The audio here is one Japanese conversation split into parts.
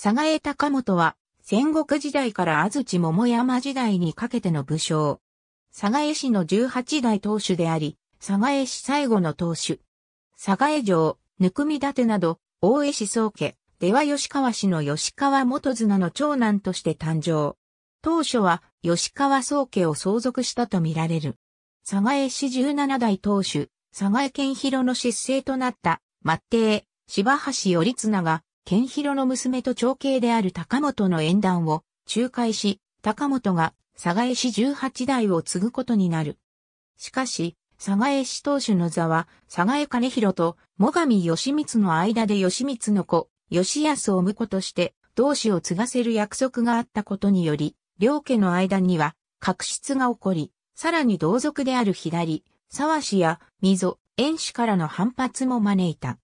佐賀江高本は、戦国時代から安土桃山時代にかけての武将。佐賀江市の十八代当主であり、佐賀江市最後の当主。佐賀江城、ぬくみ立など、大江市宗家、出羽吉川氏の吉川元綱の長男として誕生。当初は吉川宗家を相続したとみられる。佐賀江市十七代当主、佐賀江健広の失政となった、末帝、柴橋頼綱が、健広の娘と長兄である高本の縁談を仲介し、高本が佐賀江氏十八代を継ぐことになる。しかし、佐賀江氏当主の座は、佐賀江兼広と最上義光の間で義光の子、義康を婿として、同志を継がせる約束があったことにより、両家の間には、確執が起こり、さらに同族である左、沢氏や溝、遠氏からの反発も招いた。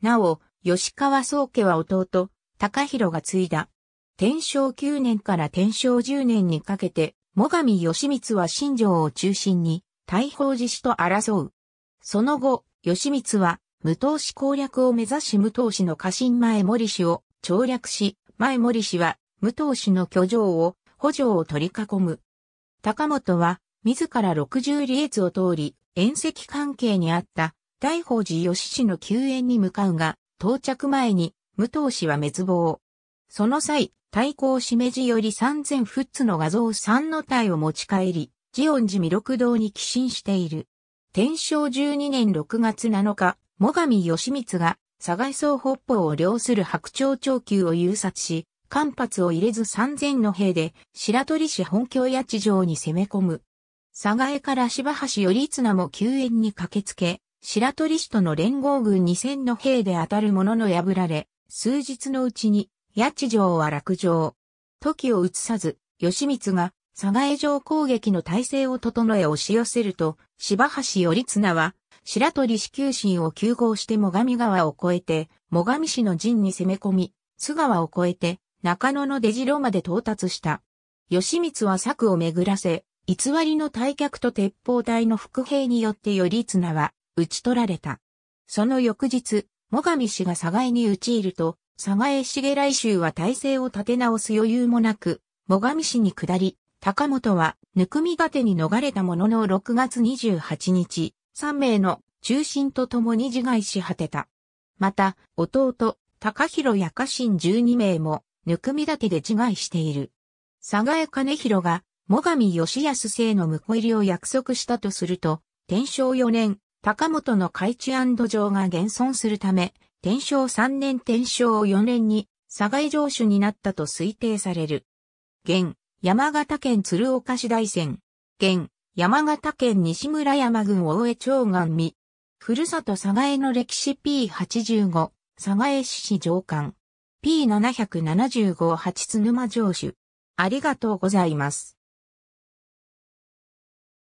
なお、吉川宗家は弟、高弘が継いだ。天正9年から天正10年にかけて、最上義光は新城を中心に、大宝寺氏と争う。その後、義光は、無党氏攻略を目指し無党氏の家臣前森氏を調略し、前森氏は無党氏の居城を補助を取り囲む。高本は自ら六十里越を通り、遠赤関係にあった大宝寺義氏の救援に向かうが、到着前に、武藤氏は滅亡。その際、対抗しめじより三千フッツの画像三の体を持ち帰り、ジオン寺弥六堂に寄進している。天正十二年六月七日、最上義光が、佐賀総北方を領する白鳥長球を誘殺し、間髪を入れず三千の兵で、白鳥市本郷八地城に攻め込む。佐賀江から柴橋頼綱も救援に駆けつけ、白鳥氏との連合軍2000の兵で当たるものの破られ、数日のうちに、八千城は落城。時を移さず、義満が、佐賀江城攻撃の体制を整え押し寄せると、柴橋頼綱は、白鳥市九神を急行して最上川を越えて、最上市の陣に攻め込み、津川を越えて、中野の出城まで到達した。義満は策を巡らせ、偽りの退却と鉄砲隊の副兵によって頼綱は、討ち取られた。その翌日、最上氏が佐賀にち入ると、佐賀江重来州は体制を立て直す余裕もなく、最上氏に下り、高本は、ぬくみがてに逃れたものの6月28日、3名の中心と共に自害し果てた。また、弟、高弘や家臣12名も、ぬくみ立てで自害している。佐賀江金弘が、最上義康生の婿入りを約束したとすると、天正4年、高本の海地城が現存するため、天正3年天正4年に、佐賀城主になったと推定される。現、山形県鶴岡市大戦。現、山形県西村山郡大江町岸見。ふるさと佐賀江の歴史 P85、佐賀江市市上官。P775 八津沼城主。ありがとうございます。